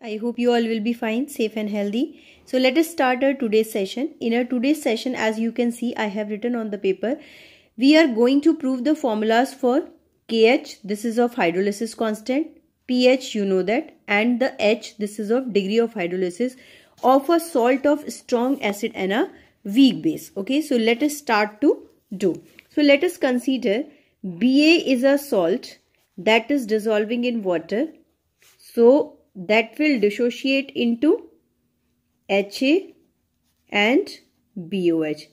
I hope you all will be fine, safe and healthy. So let us start our today's session. In our today's session, as you can see, I have written on the paper, we are going to prove the formulas for KH, this is of hydrolysis constant, pH, you know that, and the H, this is of degree of hydrolysis of a salt of strong acid and a weak base. Okay, so let us start to do. So let us consider BA is a salt that is dissolving in water. So that will dissociate into HA and BOH.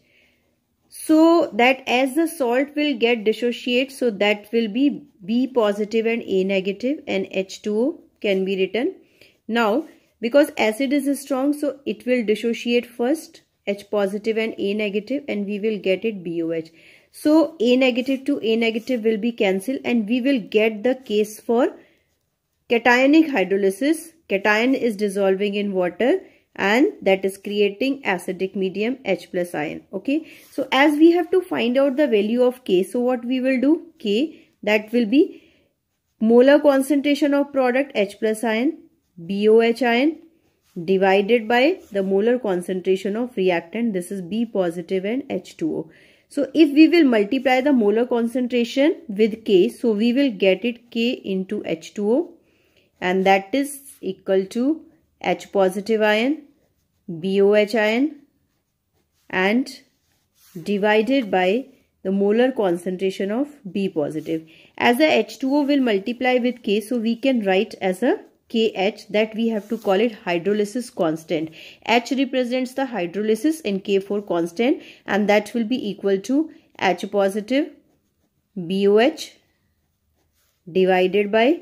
So that as the salt will get dissociate, so that will be B positive and A negative and H2O can be written. Now, because acid is strong, so it will dissociate first H positive and A negative and we will get it BOH. So A negative to A negative will be cancelled and we will get the case for Cationic hydrolysis, cation is dissolving in water and that is creating acidic medium H plus ion. Okay. So as we have to find out the value of K, so what we will do? K that will be molar concentration of product H plus ion, BOH ion divided by the molar concentration of reactant. This is B positive and H2O. So if we will multiply the molar concentration with K, so we will get it K into H2O and that is equal to H positive ion, BOH ion and divided by the molar concentration of B positive. As a H2O will multiply with K so we can write as a KH that we have to call it hydrolysis constant. H represents the hydrolysis in K4 constant and that will be equal to H positive BOH divided by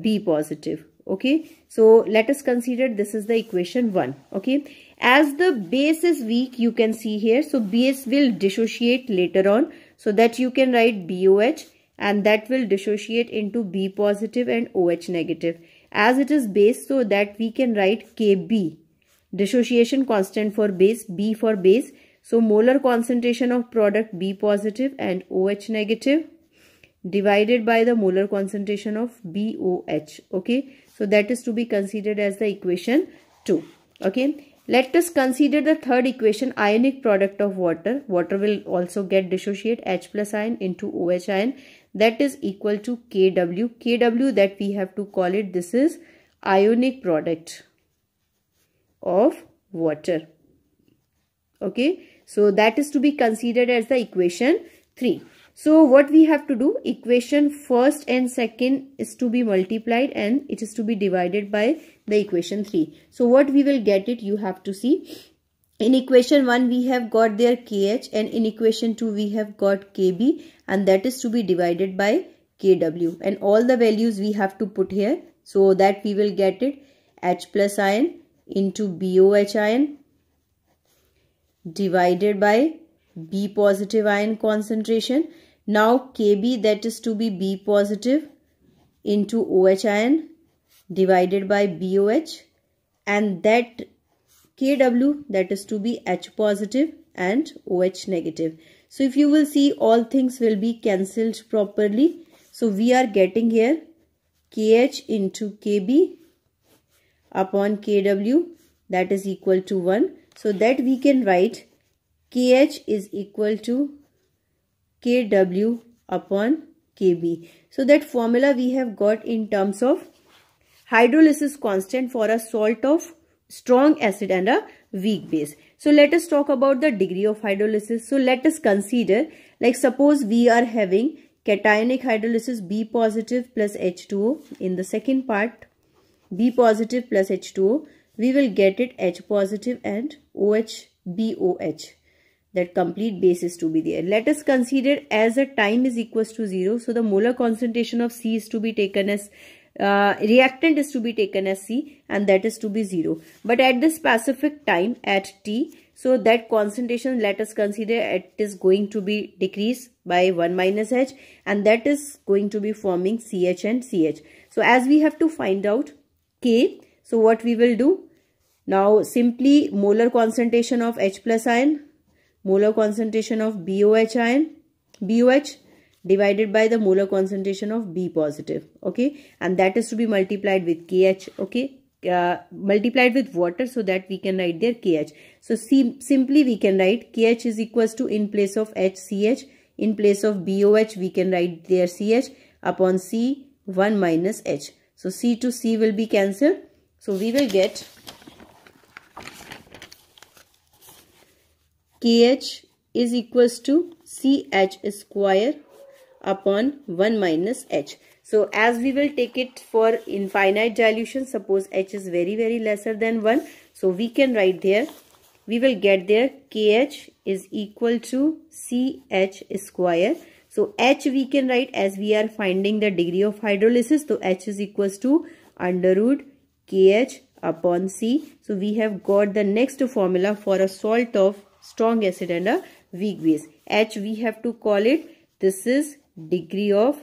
be positive okay so let us consider this is the equation 1 okay as the base is weak you can see here so base will dissociate later on so that you can write BOH and that will dissociate into B positive and OH negative as it is base so that we can write KB dissociation constant for base B for base so molar concentration of product B positive and OH negative divided by the molar concentration of BOH. Okay. So that is to be considered as the equation 2. Okay. Let us consider the third equation ionic product of water. Water will also get dissociate H plus ion into OH ion that is equal to KW. KW that we have to call it this is ionic product of water. Okay. So that is to be considered as the equation 3. So what we have to do equation first and second is to be multiplied and it is to be divided by the equation 3. So what we will get it you have to see. In equation 1 we have got their KH and in equation 2 we have got KB and that is to be divided by KW and all the values we have to put here so that we will get it H plus ion into BOH ion divided by B positive ion concentration now Kb that is to be B positive into OH ion divided by BOH and that Kw that is to be H positive and OH negative. So if you will see all things will be cancelled properly. So we are getting here Kh into Kb upon Kw that is equal to 1. So that we can write Kh is equal to kW upon kb. So that formula we have got in terms of hydrolysis constant for a salt of strong acid and a weak base. So let us talk about the degree of hydrolysis. So let us consider like suppose we are having cationic hydrolysis B positive plus H2O in the second part B positive plus H2O we will get it H positive and OH BOH that complete basis to be there. Let us consider as a time is equals to 0. So the molar concentration of C is to be taken as uh, reactant is to be taken as C and that is to be 0. But at the specific time at T, so that concentration let us consider it is going to be decreased by 1 minus H and that is going to be forming CH and CH. So as we have to find out K, so what we will do? Now simply molar concentration of H plus ion molar concentration of BOH ion, BOH divided by the molar concentration of B positive, okay? And that is to be multiplied with KH, okay? Uh, multiplied with water so that we can write their KH. So sim simply we can write KH is equals to in place of HCH, in place of BOH we can write their CH upon C1 minus H. So C to C will be cancelled. So we will get kh is equals to ch square upon 1 minus h. So as we will take it for infinite dilution, suppose h is very very lesser than 1. So we can write there, we will get there kh is equal to ch square. So h we can write as we are finding the degree of hydrolysis. So h is equals to under root kh upon c. So we have got the next formula for a salt of strong acid and a weak base. H we have to call it, this is degree of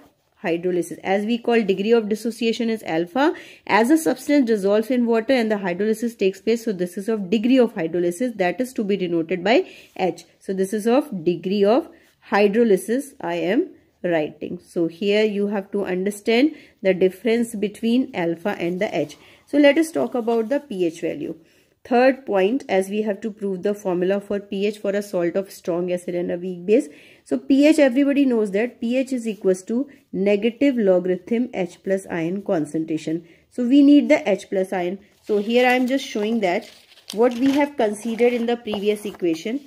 hydrolysis. As we call degree of dissociation is alpha. As a substance dissolves in water and the hydrolysis takes place, so this is of degree of hydrolysis that is to be denoted by H. So this is of degree of hydrolysis I am writing. So here you have to understand the difference between alpha and the H. So let us talk about the pH value. Third point, as we have to prove the formula for pH for a salt of strong acid and a weak base. So pH, everybody knows that pH is equals to negative logarithm H plus ion concentration. So we need the H plus ion. So here I am just showing that what we have considered in the previous equation.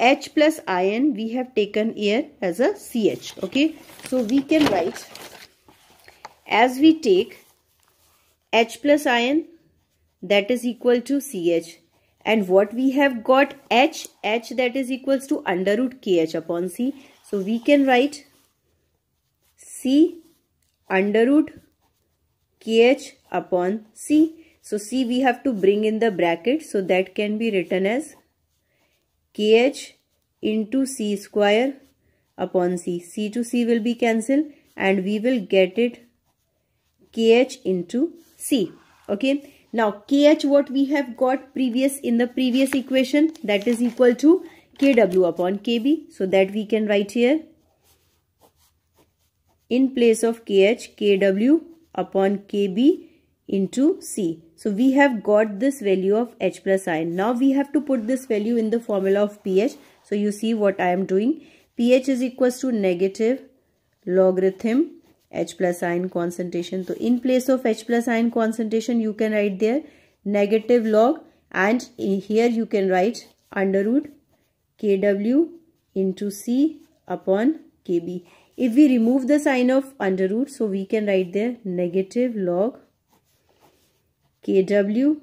H plus ion we have taken here as a CH. Okay. So we can write as we take H plus ion that is equal to CH. And what we have got H, H that is equals to under root KH upon C. So we can write C under root KH upon C. So C we have to bring in the bracket so that can be written as KH into C square upon C. C to C will be cancelled and we will get it KH into C. Okay. Now KH what we have got previous in the previous equation that is equal to KW upon KB. So that we can write here in place of KH KW upon KB into C. So we have got this value of H plus I. Now we have to put this value in the formula of pH. So you see what I am doing. pH is equals to negative logarithm H plus ion concentration. So in place of H plus ion concentration you can write there negative log and here you can write under root kW into C upon kb. If we remove the sign of under root so we can write there negative log kW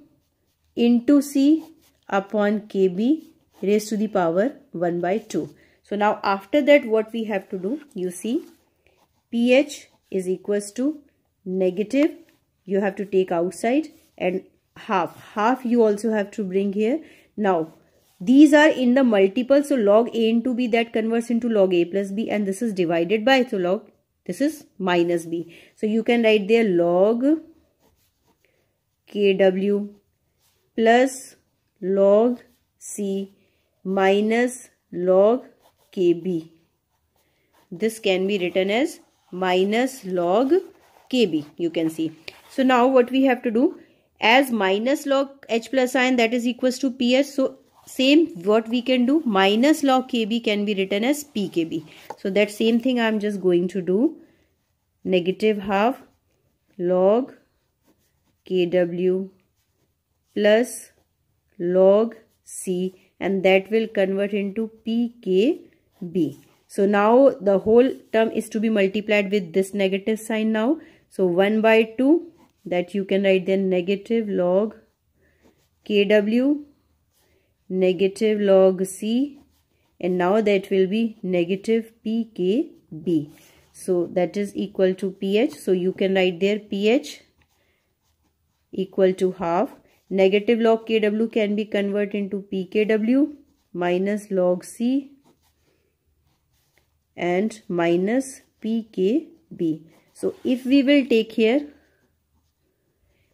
into C upon kb raised to the power 1 by 2. So now after that what we have to do you see pH is equals to negative you have to take outside and half half you also have to bring here now these are in the multiple so log a into b that converts into log a plus b and this is divided by so log this is minus b so you can write there log kw plus log c minus log kb this can be written as minus log kb you can see so now what we have to do as minus log h plus ion that is equals to ps so same what we can do minus log kb can be written as pkb so that same thing i'm just going to do negative half log kw plus log c and that will convert into pkb so now the whole term is to be multiplied with this negative sign now. So 1 by 2 that you can write then negative log kw negative log c and now that will be negative pkb. So that is equal to pH. So you can write there pH equal to half. Negative log kw can be converted into pkw minus log c and minus PKB. So if we will take here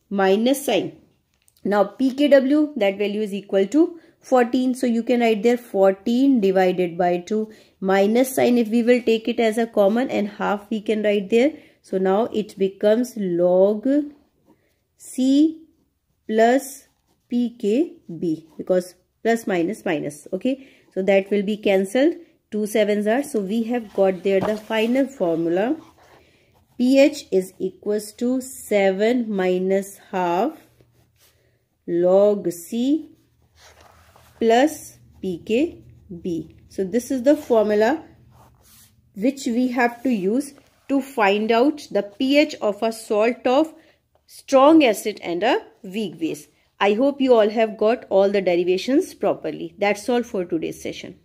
minus sign. Now PKW that value is equal to 14. So you can write there 14 divided by 2 minus sign if we will take it as a common and half we can write there. So now it becomes log C plus PKB because plus minus minus okay. So that will be cancelled two sevens are so we have got there the final formula pH is equals to 7 minus half log C plus pKb. So this is the formula which we have to use to find out the pH of a salt of strong acid and a weak base. I hope you all have got all the derivations properly. That's all for today's session.